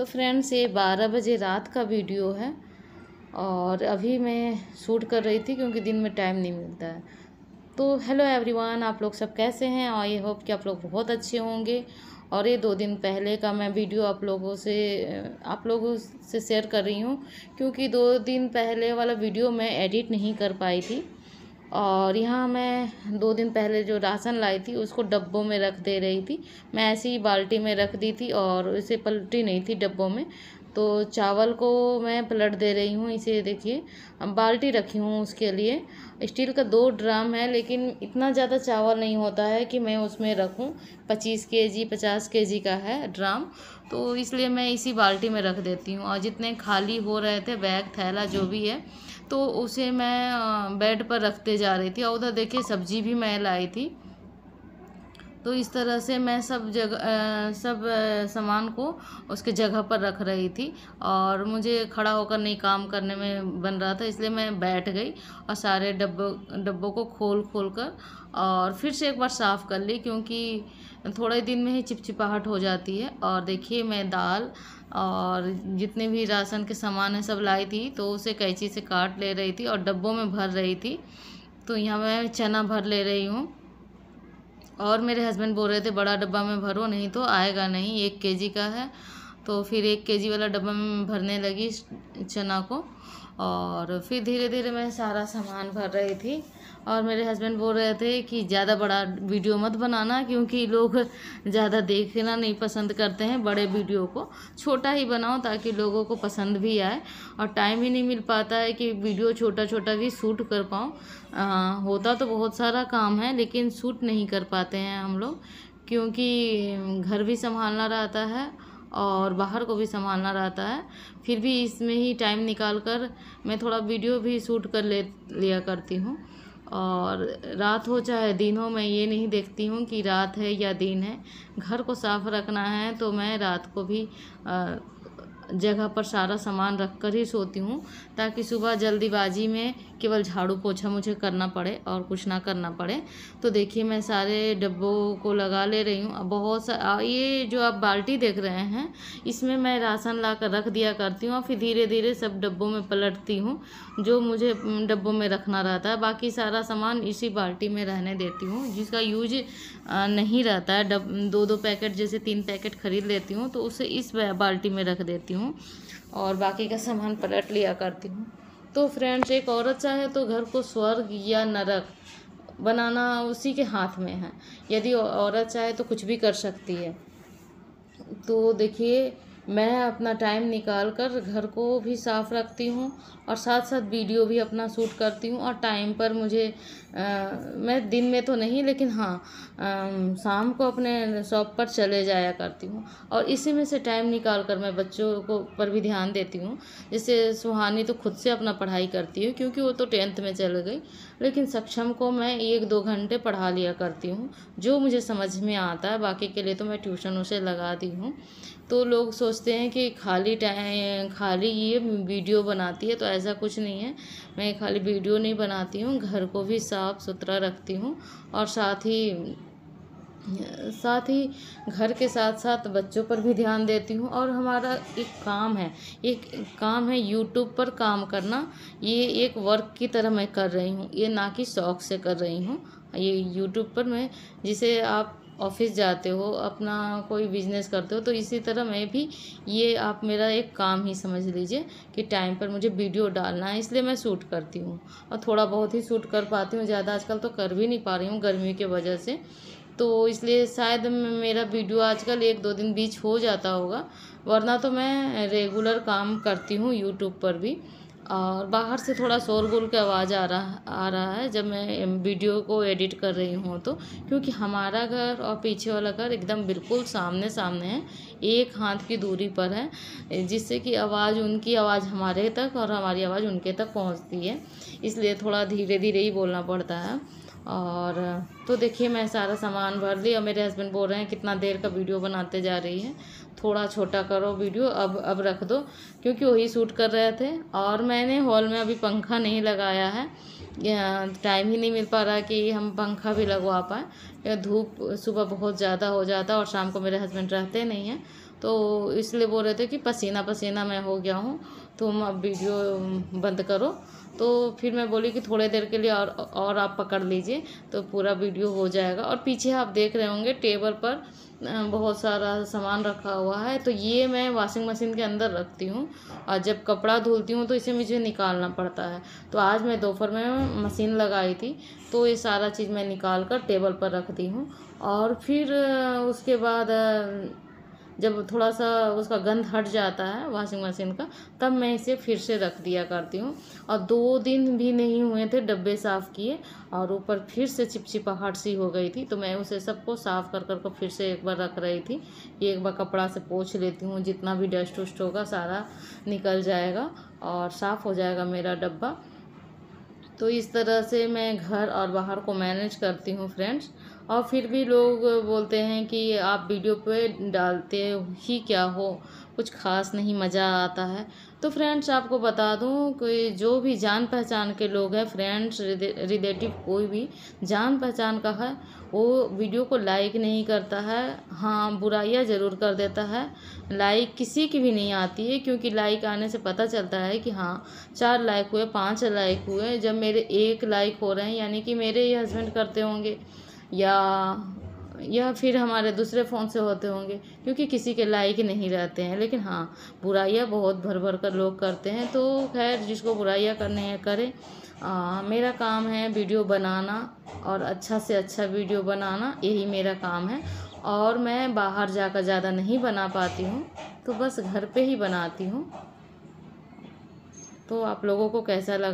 तो फ्रेंड्स ये बारह बजे रात का वीडियो है और अभी मैं शूट कर रही थी क्योंकि दिन में टाइम नहीं मिलता है तो हेलो एवरीवन आप लोग सब कैसे हैं और ये होप कि आप लोग बहुत अच्छे होंगे और ये दो दिन पहले का मैं वीडियो आप लोगों से आप लोगों से शेयर कर रही हूँ क्योंकि दो दिन पहले वाला वीडियो मैं एडिट नहीं कर पाई थी और यहाँ मैं दो दिन पहले जो राशन लाई थी उसको डब्बों में रख दे रही थी मैं ऐसी ही बाल्टी में रख दी थी और उसे पलटी नहीं थी डब्बों में तो चावल को मैं पलट दे रही हूँ इसे देखिए अब बाल्टी रखी हूँ उसके लिए स्टील का दो ड्राम है लेकिन इतना ज़्यादा चावल नहीं होता है कि मैं उसमें रखूँ पच्चीस के जी पचास के जी का है ड्राम तो इसलिए मैं इसी बाल्टी में रख देती हूँ और जितने खाली हो रहे थे बैग थैला जो भी है तो उसे मैं बेड पर रखते जा रही थी और उधर देखिए सब्जी भी मैं लाई थी तो इस तरह से मैं सब जगह सब सामान को उसके जगह पर रख रही थी और मुझे खड़ा होकर नहीं काम करने में बन रहा था इसलिए मैं बैठ गई और सारे डब्बों डब्बों को खोल खोल कर और फिर से एक बार साफ़ कर ली क्योंकि थोड़े दिन में ही चिपचिपाहट हो जाती है और देखिए मैं दाल और जितने भी राशन के सामान हैं सब लाई थी तो उसे कैंची से काट ले रही थी और डब्बों में भर रही थी तो यहाँ मैं चना भर ले रही हूँ और मेरे हस्बैंड बोल रहे थे बड़ा डब्बा में भरो नहीं तो आएगा नहीं एक के जी का है तो फिर एक केजी वाला डब्बा में भरने लगी चना को और फिर धीरे धीरे मैं सारा सामान भर रही थी और मेरे हस्बैंड बोल रहे थे कि ज़्यादा बड़ा वीडियो मत बनाना क्योंकि लोग ज़्यादा देखना नहीं पसंद करते हैं बड़े वीडियो को छोटा ही बनाओ ताकि लोगों को पसंद भी आए और टाइम ही नहीं मिल पाता है कि वीडियो छोटा छोटा भी शूट कर पाऊँ होता तो बहुत सारा काम है लेकिन शूट नहीं कर पाते हैं हम लोग क्योंकि घर भी संभालना रहता है और बाहर को भी संभालना रहता है फिर भी इसमें ही टाइम निकाल कर मैं थोड़ा वीडियो भी शूट कर ले लिया करती हूँ और रात हो चाहे दिन हो मैं ये नहीं देखती हूँ कि रात है या दिन है घर को साफ रखना है तो मैं रात को भी जगह पर सारा सामान रख कर ही सोती हूँ ताकि सुबह जल्दीबाजी में केवल झाड़ू पोछा मुझे करना पड़े और कुछ ना करना पड़े तो देखिए मैं सारे डब्बों को लगा ले रही हूँ बहुत सा ये जो आप बाल्टी देख रहे हैं इसमें मैं राशन ला कर रख दिया करती हूँ और फिर धीरे धीरे सब डब्बों में पलटती हूँ जो मुझे डब्बों में रखना रहता है बाकी सारा सामान इसी बाल्टी में रहने देती हूँ जिसका यूज नहीं रहता है डब दो दो पैकेट जैसे तीन पैकेट ख़रीद लेती हूँ तो उसे इस बाल्टी में रख देती हूँ और बाकी का सामान पलट लिया करती हूँ तो फ्रेंड्स एक औरत चाहे तो घर को स्वर्ग या नरक बनाना उसी के हाथ में है यदि औरत चाहे तो कुछ भी कर सकती है तो देखिए मैं अपना टाइम निकाल कर घर को भी साफ़ रखती हूँ और साथ साथ वीडियो भी अपना शूट करती हूँ और टाइम पर मुझे आ, मैं दिन में तो नहीं लेकिन हाँ शाम को अपने शॉप पर चले जाया करती हूँ और इसी में से टाइम निकाल कर मैं बच्चों को पर भी ध्यान देती हूँ जैसे सुहानी तो खुद से अपना पढ़ाई करती है क्योंकि वो तो टेंथ में चल गई लेकिन सक्षम को मैं एक दो घंटे पढ़ा लिया करती हूँ जो मुझे समझ में आता है बाकी के लिए तो मैं ट्यूशन उसे लगाती हूँ तो लोग सोचते हैं कि खाली टाइम खाली ये वीडियो बनाती है तो ऐसा कुछ नहीं है मैं खाली वीडियो नहीं बनाती हूँ घर को भी साफ़ सुथरा रखती हूँ और साथ ही साथ ही घर के साथ साथ बच्चों पर भी ध्यान देती हूँ और हमारा एक काम है एक काम है यूट्यूब पर काम करना ये एक वर्क की तरह मैं कर रही हूँ ये ना कि शौक से कर रही हूँ ये यूट्यूब पर मैं जिसे आप ऑफिस जाते हो अपना कोई बिजनेस करते हो तो इसी तरह मैं भी ये आप मेरा एक काम ही समझ लीजिए कि टाइम पर मुझे वीडियो डालना है इसलिए मैं शूट करती हूँ और थोड़ा बहुत ही शूट कर पाती हूँ ज़्यादा आजकल तो कर भी नहीं पा रही हूँ गर्मी के वजह से तो इसलिए शायद मेरा वीडियो आजकल एक दो दिन बीच हो जाता होगा वरना तो मैं रेगुलर काम करती हूँ यूट्यूब पर भी और बाहर से थोड़ा शोरगुल की आवाज़ आ रहा आ रहा है जब मैं वीडियो को एडिट कर रही हूँ तो क्योंकि हमारा घर और पीछे वाला घर एकदम बिल्कुल सामने सामने है एक हाथ की दूरी पर है जिससे कि आवाज़ उनकी आवाज़ हमारे तक और हमारी आवाज़ उनके तक पहुँचती है इसलिए थोड़ा धीरे धीरे ही बोलना पड़ता है और तो देखिए मैं सारा सामान भर लिया और मेरे हस्बैंड बोल रहे हैं कितना देर का वीडियो बनाते जा रही है थोड़ा छोटा करो वीडियो अब अब रख दो क्योंकि वही सूट कर रहे थे और मैंने हॉल में अभी पंखा नहीं लगाया है टाइम ही नहीं मिल पा रहा कि हम पंखा भी लगवा पाए धूप सुबह बहुत ज़्यादा हो जाता और शाम को मेरे हस्बैंड रहते नहीं हैं तो इसलिए बोल रहे थे कि पसीना पसीना मैं हो गया हूँ तुम अब वीडियो बंद करो तो फिर मैं बोली कि थोड़े देर के लिए और और आप पकड़ लीजिए तो पूरा वीडियो हो जाएगा और पीछे आप देख रहे होंगे टेबल पर बहुत सारा सामान रखा हुआ है तो ये मैं वॉशिंग मशीन के अंदर रखती हूँ और जब कपड़ा धुलती हूँ तो इसे मुझे निकालना पड़ता है तो आज मैं दोपहर में मशीन लगाई थी तो ये सारा चीज़ मैं निकाल कर टेबल पर रख दी हूँ और फिर उसके बाद जब थोड़ा सा उसका गंध हट जाता है वॉशिंग मशीन का तब मैं इसे फिर से रख दिया करती हूँ और दो दिन भी नहीं हुए थे डब्बे साफ़ किए और ऊपर फिर से चिपचिपाहट सी हो गई थी तो मैं उसे सबको साफ़ कर कर फिर से एक बार रख रही थी कि एक बार कपड़ा से पोछ लेती हूँ जितना भी डस्ट उस्ट होगा सारा निकल जाएगा और साफ़ हो जाएगा मेरा डब्बा तो इस तरह से मैं घर और बाहर को मैनेज करती हूँ फ्रेंड्स और फिर भी लोग बोलते हैं कि आप वीडियो पे डालते ही क्या हो कुछ खास नहीं मज़ा आता है तो फ्रेंड्स आपको बता दूं कि जो भी जान पहचान के लोग हैं फ्रेंड्स रिलेटिव कोई भी जान पहचान का है वो वीडियो को लाइक नहीं करता है हाँ बुराइयाँ ज़रूर कर देता है लाइक किसी की भी नहीं आती है क्योंकि लाइक आने से पता चलता है कि हाँ चार लाइक हुए पाँच लाइक हुए जब मेरे एक लाइक हो रहे हैं यानी कि मेरे ही हस्बैंड करते होंगे या या फिर हमारे दूसरे फ़ोन से होते होंगे क्योंकि किसी के लायक नहीं रहते हैं लेकिन हाँ बुराइयाँ बहुत भर भर कर लोग करते हैं तो खैर जिसको बुराइयाँ करने हैं करें आ, मेरा काम है वीडियो बनाना और अच्छा से अच्छा वीडियो बनाना यही मेरा काम है और मैं बाहर जाकर ज़्यादा नहीं बना पाती हूँ तो बस घर पर ही बनाती हूँ तो आप लोगों को कैसा लगा